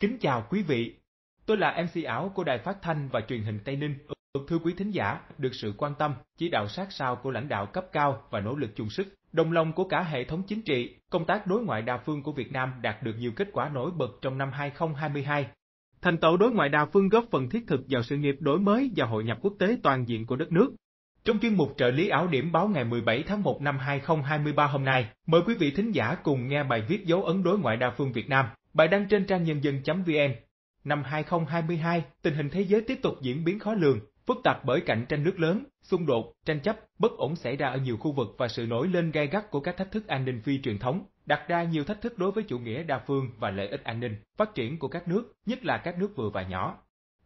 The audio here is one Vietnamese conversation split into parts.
Kính chào quý vị, tôi là MC ảo của Đài Phát Thanh và Truyền hình Tây Ninh. Thưa quý thính giả, được sự quan tâm, chỉ đạo sát sao của lãnh đạo cấp cao và nỗ lực chung sức, đồng lòng của cả hệ thống chính trị, công tác đối ngoại đa phương của Việt Nam đạt được nhiều kết quả nổi bật trong năm 2022. Thành tựu đối ngoại đa phương góp phần thiết thực vào sự nghiệp đổi mới và hội nhập quốc tế toàn diện của đất nước. Trong chuyên mục trợ lý ảo điểm báo ngày 17 tháng 1 năm 2023 hôm nay, mời quý vị thính giả cùng nghe bài viết dấu ấn đối ngoại đa phương Việt Nam Bài đăng trên trang nhân dân.vn Năm 2022, tình hình thế giới tiếp tục diễn biến khó lường, phức tạp bởi cạnh tranh nước lớn, xung đột, tranh chấp, bất ổn xảy ra ở nhiều khu vực và sự nổi lên gai gắt của các thách thức an ninh phi truyền thống, đặt ra nhiều thách thức đối với chủ nghĩa đa phương và lợi ích an ninh, phát triển của các nước, nhất là các nước vừa và nhỏ.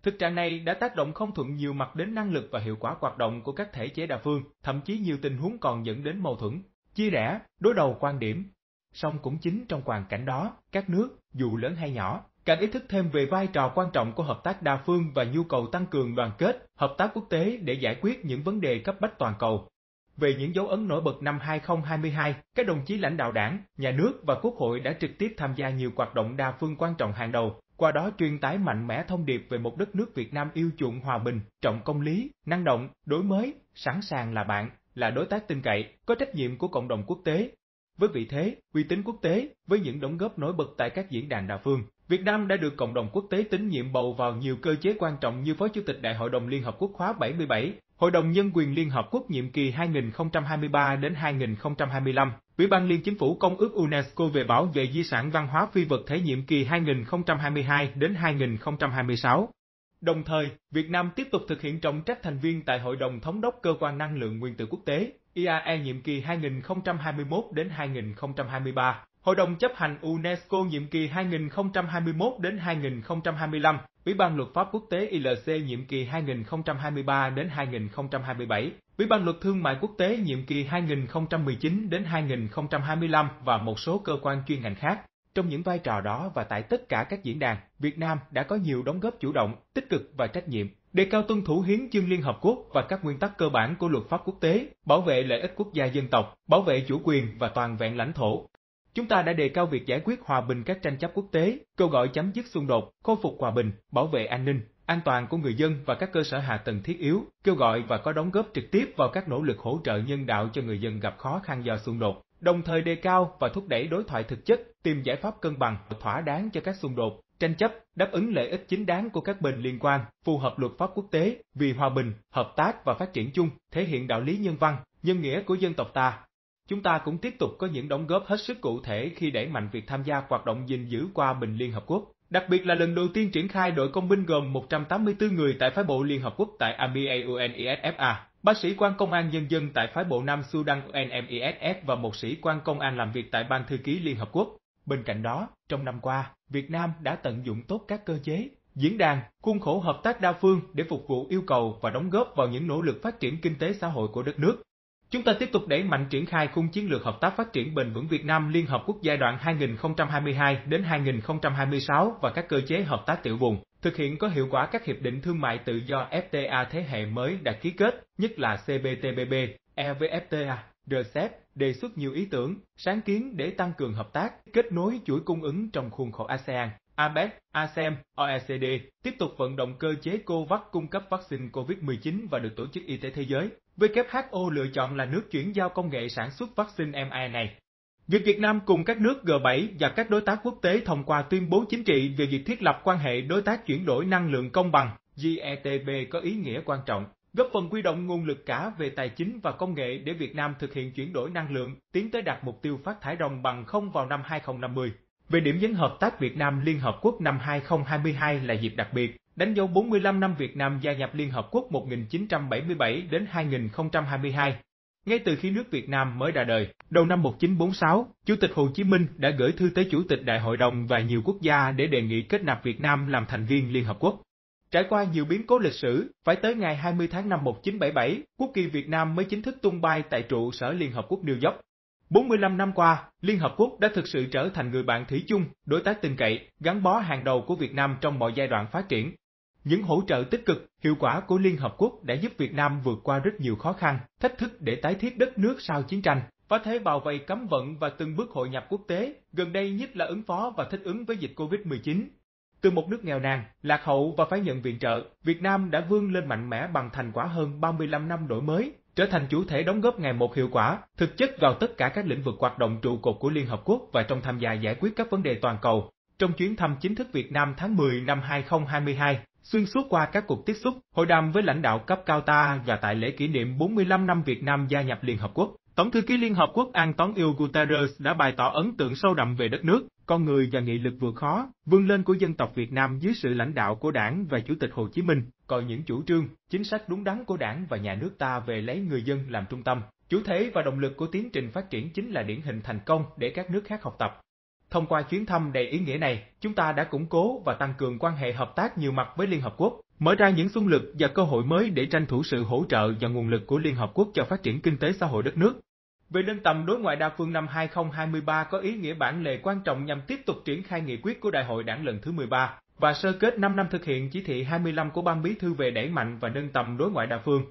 Thực trạng này đã tác động không thuận nhiều mặt đến năng lực và hiệu quả hoạt động của các thể chế đa phương, thậm chí nhiều tình huống còn dẫn đến mâu thuẫn, chia rẽ, đối đầu quan điểm, Song cũng chính trong hoàn cảnh đó, các nước, dù lớn hay nhỏ, càng ý thức thêm về vai trò quan trọng của hợp tác đa phương và nhu cầu tăng cường đoàn kết, hợp tác quốc tế để giải quyết những vấn đề cấp bách toàn cầu. Về những dấu ấn nổi bật năm 2022, các đồng chí lãnh đạo đảng, nhà nước và quốc hội đã trực tiếp tham gia nhiều hoạt động đa phương quan trọng hàng đầu, qua đó truyền tải mạnh mẽ thông điệp về một đất nước Việt Nam yêu chuộng hòa bình, trọng công lý, năng động, đổi mới, sẵn sàng là bạn, là đối tác tin cậy, có trách nhiệm của cộng đồng quốc tế, với vị thế, uy tín quốc tế, với những đóng góp nổi bật tại các diễn đàn đa phương, Việt Nam đã được cộng đồng quốc tế tín nhiệm bầu vào nhiều cơ chế quan trọng như Phó Chủ tịch Đại hội đồng Liên Hợp Quốc khóa 77, Hội đồng Nhân quyền Liên Hợp Quốc nhiệm kỳ 2023 đến 2025, Ủy ban Liên Chính phủ Công ước UNESCO về bảo vệ di sản văn hóa phi vật thể nhiệm kỳ 2022 đến 2026, Đồng thời, Việt Nam tiếp tục thực hiện trọng trách thành viên tại Hội đồng Thống đốc Cơ quan Năng lượng Nguyên tử Quốc tế, IAE nhiệm kỳ 2021 đến 2023. Hội đồng chấp hành UNESCO nhiệm kỳ 2021 đến 2025, Ủy ban Luật pháp quốc tế ILC nhiệm kỳ 2023 đến 2027, Ủy ban Luật thương mại quốc tế nhiệm kỳ 2019 đến 2025 và một số cơ quan chuyên ngành khác. Trong những vai trò đó và tại tất cả các diễn đàn, Việt Nam đã có nhiều đóng góp chủ động, tích cực và trách nhiệm, đề cao tuân thủ hiến chương Liên Hợp Quốc và các nguyên tắc cơ bản của luật pháp quốc tế, bảo vệ lợi ích quốc gia dân tộc, bảo vệ chủ quyền và toàn vẹn lãnh thổ. Chúng ta đã đề cao việc giải quyết hòa bình các tranh chấp quốc tế, kêu gọi chấm dứt xung đột, khôi phục hòa bình, bảo vệ an ninh, an toàn của người dân và các cơ sở hạ tầng thiết yếu, kêu gọi và có đóng góp trực tiếp vào các nỗ lực hỗ trợ nhân đạo cho người dân gặp khó khăn do xung đột đồng thời đề cao và thúc đẩy đối thoại thực chất, tìm giải pháp cân bằng thỏa đáng cho các xung đột, tranh chấp, đáp ứng lợi ích chính đáng của các bên liên quan, phù hợp luật pháp quốc tế, vì hòa bình, hợp tác và phát triển chung, thể hiện đạo lý nhân văn, nhân nghĩa của dân tộc ta. Chúng ta cũng tiếp tục có những đóng góp hết sức cụ thể khi đẩy mạnh việc tham gia hoạt động gìn giữ qua bình Liên Hợp Quốc, đặc biệt là lần đầu tiên triển khai đội công binh gồm 184 người tại phái bộ Liên Hợp Quốc tại Amiaunefa. Bác sĩ quan công an nhân dân tại phái bộ Nam Sudan UNMISF và một sĩ quan công an làm việc tại Ban Thư ký Liên Hợp Quốc. Bên cạnh đó, trong năm qua, Việt Nam đã tận dụng tốt các cơ chế, diễn đàn, khuôn khổ hợp tác đa phương để phục vụ yêu cầu và đóng góp vào những nỗ lực phát triển kinh tế xã hội của đất nước. Chúng ta tiếp tục đẩy mạnh triển khai khung chiến lược hợp tác phát triển bền vững Việt Nam Liên Hợp Quốc giai đoạn 2022 đến 2026 và các cơ chế hợp tác tiểu vùng thực hiện có hiệu quả các hiệp định thương mại tự do FTA thế hệ mới đã ký kết, nhất là CPTPP, EVFTA, RCEP, đề xuất nhiều ý tưởng, sáng kiến để tăng cường hợp tác, kết nối chuỗi cung ứng trong khuôn khổ ASEAN. APEC, ASEM, OECD tiếp tục vận động cơ chế COVAX cung cấp vaccine COVID-19 và được Tổ chức Y tế Thế giới. WHO lựa chọn là nước chuyển giao công nghệ sản xuất vaccine mRNA. Việc Việt Nam cùng các nước G7 và các đối tác quốc tế thông qua tuyên bố chính trị về việc thiết lập quan hệ đối tác chuyển đổi năng lượng công bằng GETB có ý nghĩa quan trọng, góp phần quy động nguồn lực cả về tài chính và công nghệ để Việt Nam thực hiện chuyển đổi năng lượng, tiến tới đạt mục tiêu phát thải đồng bằng không vào năm 2050. Về điểm nhấn hợp tác Việt Nam Liên Hợp Quốc năm 2022 là dịp đặc biệt, đánh dấu 45 năm Việt Nam gia nhập Liên Hợp Quốc 1977 đến 2022. Ngay từ khi nước Việt Nam mới ra đời, đầu năm 1946, Chủ tịch Hồ Chí Minh đã gửi thư tới Chủ tịch Đại hội đồng và nhiều quốc gia để đề nghị kết nạp Việt Nam làm thành viên Liên Hợp Quốc. Trải qua nhiều biến cố lịch sử, phải tới ngày 20 tháng 5 1977, quốc kỳ Việt Nam mới chính thức tung bay tại trụ sở Liên Hợp Quốc New York. 45 năm qua, Liên Hợp Quốc đã thực sự trở thành người bạn thủy chung, đối tác tin cậy, gắn bó hàng đầu của Việt Nam trong mọi giai đoạn phát triển, những hỗ trợ tích cực, hiệu quả của Liên Hợp Quốc đã giúp Việt Nam vượt qua rất nhiều khó khăn, thách thức để tái thiết đất nước sau chiến tranh, phá thế bảo vây cấm vận và từng bước hội nhập quốc tế, gần đây nhất là ứng phó và thích ứng với dịch COVID-19. Từ một nước nghèo nàn, lạc hậu và phải nhận viện trợ, Việt Nam đã vươn lên mạnh mẽ bằng thành quả hơn 35 năm đổi mới, trở thành chủ thể đóng góp ngày một hiệu quả, thực chất vào tất cả các lĩnh vực hoạt động trụ cột của Liên Hợp Quốc và trong tham gia giải quyết các vấn đề toàn cầu. Trong chuyến thăm chính thức Việt Nam tháng 10 năm 2022, Xuyên suốt qua các cuộc tiếp xúc, hội đàm với lãnh đạo cấp cao ta và tại lễ kỷ niệm 45 năm Việt Nam gia nhập Liên Hợp Quốc, Tổng thư ký Liên Hợp Quốc Antonio Guterres đã bày tỏ ấn tượng sâu đậm về đất nước, con người và nghị lực vượt khó, vươn lên của dân tộc Việt Nam dưới sự lãnh đạo của Đảng và Chủ tịch Hồ Chí Minh, Coi những chủ trương, chính sách đúng đắn của Đảng và nhà nước ta về lấy người dân làm trung tâm. Chủ thể và động lực của tiến trình phát triển chính là điển hình thành công để các nước khác học tập. Thông qua chuyến thăm đầy ý nghĩa này, chúng ta đã củng cố và tăng cường quan hệ hợp tác nhiều mặt với Liên Hợp Quốc, mở ra những xung lực và cơ hội mới để tranh thủ sự hỗ trợ và nguồn lực của Liên Hợp Quốc cho phát triển kinh tế xã hội đất nước. Về nâng tầm đối ngoại đa phương năm 2023 có ý nghĩa bản lề quan trọng nhằm tiếp tục triển khai nghị quyết của Đại hội Đảng lần thứ 13 và sơ kết 5 năm thực hiện chỉ thị 25 của Ban Bí thư về đẩy mạnh và nâng tầm đối ngoại đa phương.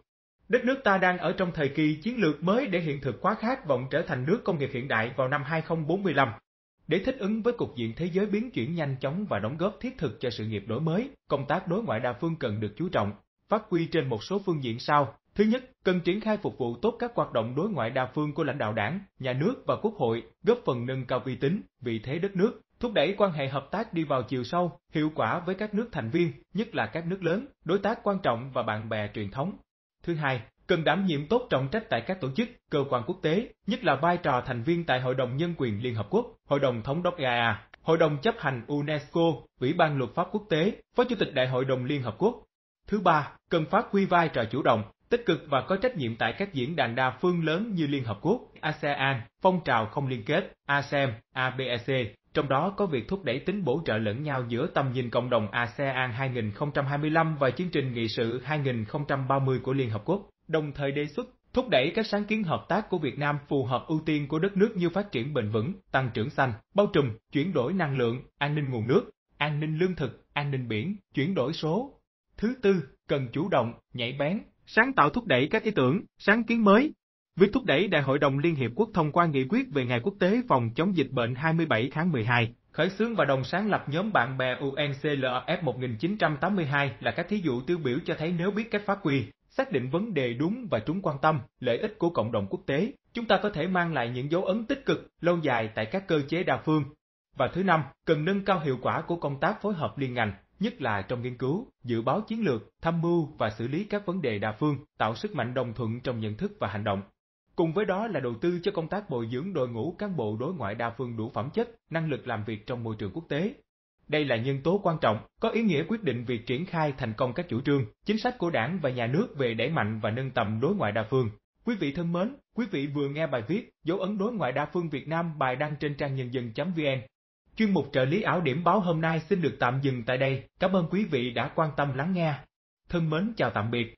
Đất nước ta đang ở trong thời kỳ chiến lược mới để hiện thực hóa khát vọng trở thành nước công nghiệp hiện đại vào năm 2045. Để thích ứng với cục diện thế giới biến chuyển nhanh chóng và đóng góp thiết thực cho sự nghiệp đổi mới, công tác đối ngoại đa phương cần được chú trọng, phát huy trên một số phương diện sau. Thứ nhất, cần triển khai phục vụ tốt các hoạt động đối ngoại đa phương của lãnh đạo đảng, nhà nước và quốc hội, góp phần nâng cao uy tín, vị thế đất nước, thúc đẩy quan hệ hợp tác đi vào chiều sâu, hiệu quả với các nước thành viên, nhất là các nước lớn, đối tác quan trọng và bạn bè truyền thống. Thứ hai, cần đảm nhiệm tốt trọng trách tại các tổ chức, cơ quan quốc tế, nhất là vai trò thành viên tại Hội đồng Nhân quyền Liên Hợp Quốc, Hội đồng Thống đốc EA, Hội đồng chấp hành UNESCO, Ủy ban Luật pháp quốc tế, Phó Chủ tịch Đại hội đồng Liên Hợp Quốc. Thứ ba, cần phát huy vai trò chủ động, tích cực và có trách nhiệm tại các diễn đàn đa phương lớn như Liên Hợp Quốc, ASEAN, phong trào không liên kết, ASEM, ABEC, trong đó có việc thúc đẩy tính bổ trợ lẫn nhau giữa tầm nhìn cộng đồng ASEAN 2025 và chương trình nghị sự 2030 của Liên Hợp Quốc đồng thời đề xuất thúc đẩy các sáng kiến hợp tác của Việt Nam phù hợp ưu tiên của đất nước như phát triển bền vững, tăng trưởng xanh, bao trùm, chuyển đổi năng lượng, an ninh nguồn nước, an ninh lương thực, an ninh biển, chuyển đổi số. Thứ tư, cần chủ động, nhảy bén, sáng tạo thúc đẩy các ý tưởng, sáng kiến mới. Việc thúc đẩy Đại hội đồng Liên Hiệp Quốc thông qua nghị quyết về Ngày Quốc tế phòng chống dịch bệnh 27 tháng 12, khởi xướng và đồng sáng lập nhóm bạn bè UNCLF 1982 là các thí dụ tiêu biểu cho thấy nếu biết cách phát huy, xác định vấn đề đúng và chúng quan tâm, lợi ích của cộng đồng quốc tế, chúng ta có thể mang lại những dấu ấn tích cực lâu dài tại các cơ chế đa phương. Và thứ năm, cần nâng cao hiệu quả của công tác phối hợp liên ngành, nhất là trong nghiên cứu, dự báo chiến lược, tham mưu và xử lý các vấn đề đa phương, tạo sức mạnh đồng thuận trong nhận thức và hành động. Cùng với đó là đầu tư cho công tác bồi dưỡng đội ngũ cán bộ đối ngoại đa phương đủ phẩm chất, năng lực làm việc trong môi trường quốc tế, đây là nhân tố quan trọng, có ý nghĩa quyết định việc triển khai thành công các chủ trương, chính sách của đảng và nhà nước về đẩy mạnh và nâng tầm đối ngoại đa phương. Quý vị thân mến, quý vị vừa nghe bài viết Dấu ấn đối ngoại đa phương Việt Nam bài đăng trên trang nhân dân.vn. Chuyên mục trợ lý ảo điểm báo hôm nay xin được tạm dừng tại đây. Cảm ơn quý vị đã quan tâm lắng nghe. Thân mến chào tạm biệt.